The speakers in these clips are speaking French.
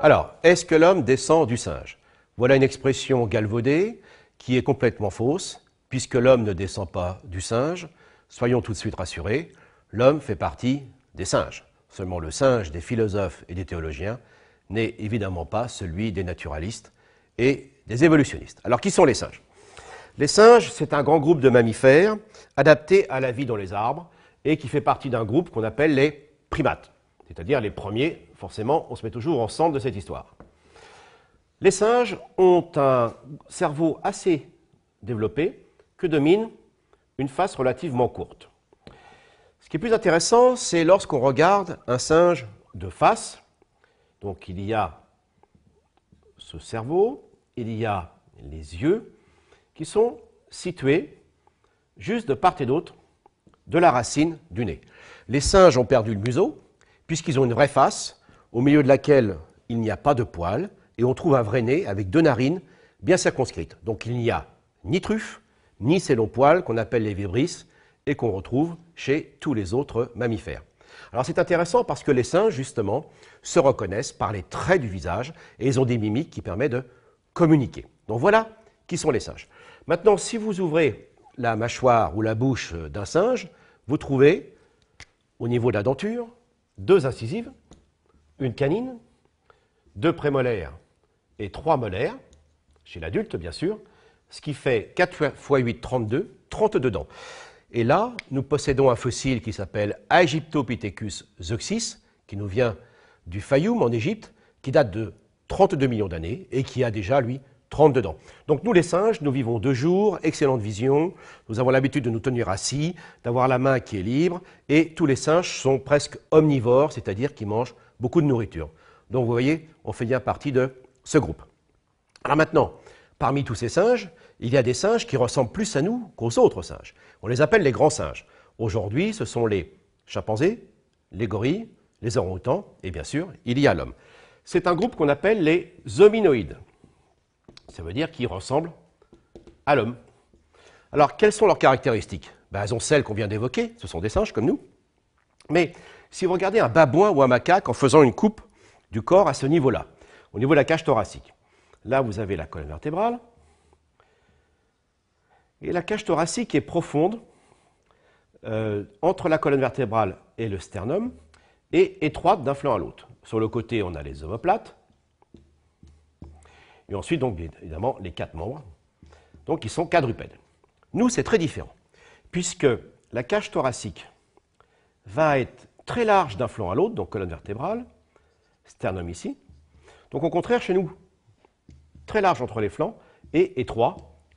Alors, est-ce que l'homme descend du singe Voilà une expression galvaudée qui est complètement fausse, puisque l'homme ne descend pas du singe. Soyons tout de suite rassurés, l'homme fait partie des singes. Seulement le singe des philosophes et des théologiens n'est évidemment pas celui des naturalistes et des évolutionnistes. Alors, qui sont les singes Les singes, c'est un grand groupe de mammifères adaptés à la vie dans les arbres et qui fait partie d'un groupe qu'on appelle les primates c'est-à-dire les premiers, forcément, on se met toujours au centre de cette histoire. Les singes ont un cerveau assez développé que domine une face relativement courte. Ce qui est plus intéressant, c'est lorsqu'on regarde un singe de face. Donc il y a ce cerveau, il y a les yeux qui sont situés juste de part et d'autre de la racine du nez. Les singes ont perdu le museau, puisqu'ils ont une vraie face, au milieu de laquelle il n'y a pas de poils, et on trouve un vrai nez avec deux narines bien circonscrites. Donc il n'y a ni truffe, ni ces longs poils qu'on appelle les vibrisses et qu'on retrouve chez tous les autres mammifères. Alors c'est intéressant parce que les singes, justement, se reconnaissent par les traits du visage et ils ont des mimiques qui permettent de communiquer. Donc voilà qui sont les singes. Maintenant, si vous ouvrez la mâchoire ou la bouche d'un singe, vous trouvez au niveau de la denture, deux incisives, une canine, deux prémolaires et trois molaires, chez l'adulte bien sûr, ce qui fait 4 x 8, 32, 32 dents. Et là, nous possédons un fossile qui s'appelle Aegyptopithecus zoxis, qui nous vient du Fayoum en Égypte, qui date de 32 millions d'années et qui a déjà, lui, 30 dedans. Donc nous les singes, nous vivons deux jours, excellente vision, nous avons l'habitude de nous tenir assis, d'avoir la main qui est libre, et tous les singes sont presque omnivores, c'est-à-dire qu'ils mangent beaucoup de nourriture. Donc vous voyez, on fait bien partie de ce groupe. Alors maintenant, parmi tous ces singes, il y a des singes qui ressemblent plus à nous qu'aux autres singes. On les appelle les grands singes. Aujourd'hui, ce sont les chimpanzés, les gorilles, les orang-outans, et bien sûr, il y a l'homme. C'est un groupe qu'on appelle les hominoïdes. Ça veut dire qu'ils ressemblent à l'homme. Alors, quelles sont leurs caractéristiques ben, Elles ont celles qu'on vient d'évoquer, ce sont des singes comme nous. Mais si vous regardez un babouin ou un macaque en faisant une coupe du corps à ce niveau-là, au niveau de la cage thoracique, là vous avez la colonne vertébrale, et la cage thoracique est profonde euh, entre la colonne vertébrale et le sternum, et étroite d'un flanc à l'autre. Sur le côté, on a les omoplates, et ensuite, donc, évidemment, les quatre membres, donc ils sont quadrupèdes. Nous, c'est très différent, puisque la cage thoracique va être très large d'un flanc à l'autre, donc colonne vertébrale, sternum ici. Donc au contraire, chez nous, très large entre les flancs et étroit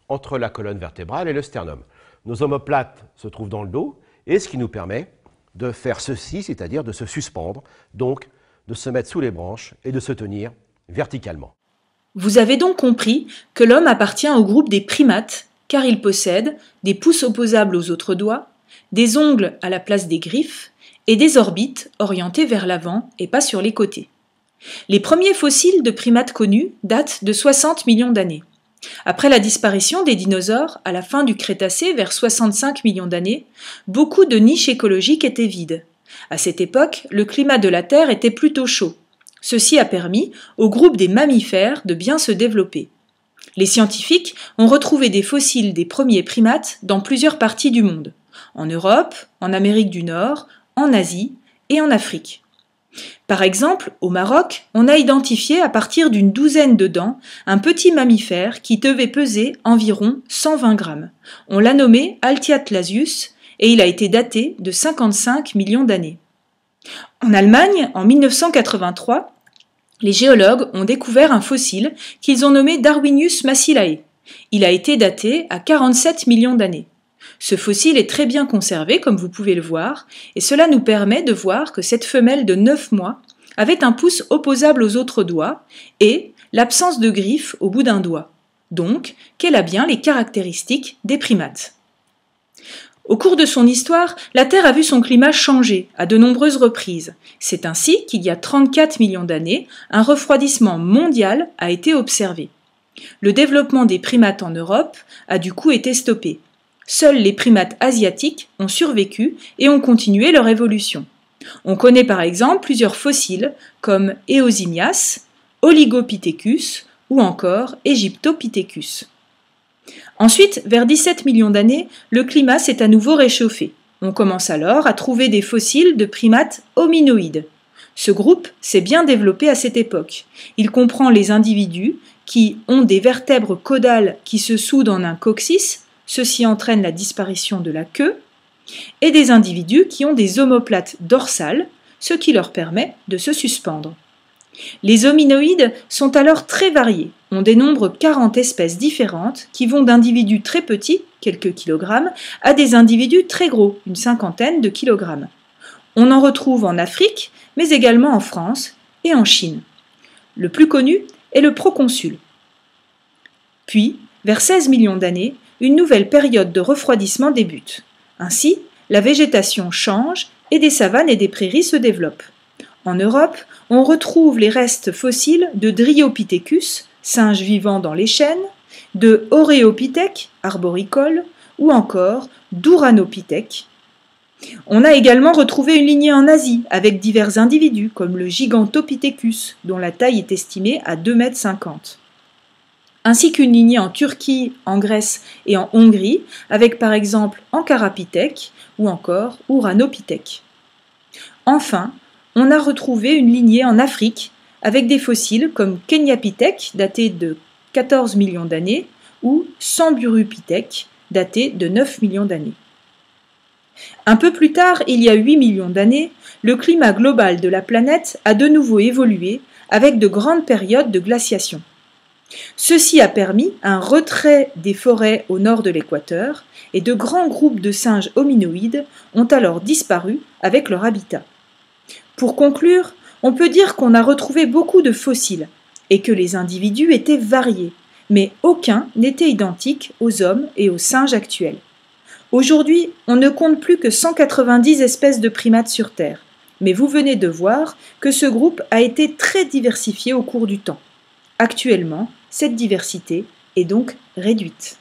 entre la colonne vertébrale et le sternum. Nos omoplates se trouvent dans le dos, et ce qui nous permet de faire ceci, c'est-à-dire de se suspendre, donc de se mettre sous les branches et de se tenir verticalement. Vous avez donc compris que l'homme appartient au groupe des primates, car il possède des pouces opposables aux autres doigts, des ongles à la place des griffes, et des orbites orientées vers l'avant et pas sur les côtés. Les premiers fossiles de primates connus datent de 60 millions d'années. Après la disparition des dinosaures à la fin du Crétacé vers 65 millions d'années, beaucoup de niches écologiques étaient vides. À cette époque, le climat de la Terre était plutôt chaud, Ceci a permis au groupe des mammifères de bien se développer. Les scientifiques ont retrouvé des fossiles des premiers primates dans plusieurs parties du monde, en Europe, en Amérique du Nord, en Asie et en Afrique. Par exemple, au Maroc, on a identifié à partir d'une douzaine de dents un petit mammifère qui devait peser environ 120 grammes. On l'a nommé Altiatlasius et il a été daté de 55 millions d'années. En Allemagne, en 1983, les géologues ont découvert un fossile qu'ils ont nommé Darwinius massilae. Il a été daté à 47 millions d'années. Ce fossile est très bien conservé, comme vous pouvez le voir, et cela nous permet de voir que cette femelle de 9 mois avait un pouce opposable aux autres doigts et l'absence de griffes au bout d'un doigt, donc qu'elle a bien les caractéristiques des primates. Au cours de son histoire, la Terre a vu son climat changer à de nombreuses reprises. C'est ainsi qu'il y a 34 millions d'années, un refroidissement mondial a été observé. Le développement des primates en Europe a du coup été stoppé. Seuls les primates asiatiques ont survécu et ont continué leur évolution. On connaît par exemple plusieurs fossiles comme Eosimias, Oligopithecus ou encore Egyptopithecus. Ensuite, vers 17 millions d'années, le climat s'est à nouveau réchauffé. On commence alors à trouver des fossiles de primates hominoïdes. Ce groupe s'est bien développé à cette époque. Il comprend les individus qui ont des vertèbres caudales qui se soudent en un coccyx, ceci entraîne la disparition de la queue, et des individus qui ont des omoplates dorsales, ce qui leur permet de se suspendre. Les hominoïdes sont alors très variés. On dénombre 40 espèces différentes qui vont d'individus très petits, quelques kilogrammes, à des individus très gros, une cinquantaine de kilogrammes. On en retrouve en Afrique, mais également en France et en Chine. Le plus connu est le proconsul. Puis, vers 16 millions d'années, une nouvelle période de refroidissement débute. Ainsi, la végétation change et des savanes et des prairies se développent. En Europe, on retrouve les restes fossiles de Dryopithecus, singe vivant dans les chênes, de Oreopithèque, arboricole, ou encore d'Uranopithèque. On a également retrouvé une lignée en Asie avec divers individus comme le Gigantopithecus, dont la taille est estimée à 2,50 m, ainsi qu'une lignée en Turquie, en Grèce et en Hongrie, avec par exemple Ankarapithèque ou encore Uranopithèque. Enfin, on a retrouvé une lignée en Afrique avec des fossiles comme Kenyapithèque, daté de 14 millions d'années, ou Samburupithèque, daté de 9 millions d'années. Un peu plus tard, il y a 8 millions d'années, le climat global de la planète a de nouveau évolué avec de grandes périodes de glaciation. Ceci a permis un retrait des forêts au nord de l'équateur et de grands groupes de singes hominoïdes ont alors disparu avec leur habitat. Pour conclure, on peut dire qu'on a retrouvé beaucoup de fossiles et que les individus étaient variés, mais aucun n'était identique aux hommes et aux singes actuels. Aujourd'hui, on ne compte plus que 190 espèces de primates sur Terre, mais vous venez de voir que ce groupe a été très diversifié au cours du temps. Actuellement, cette diversité est donc réduite.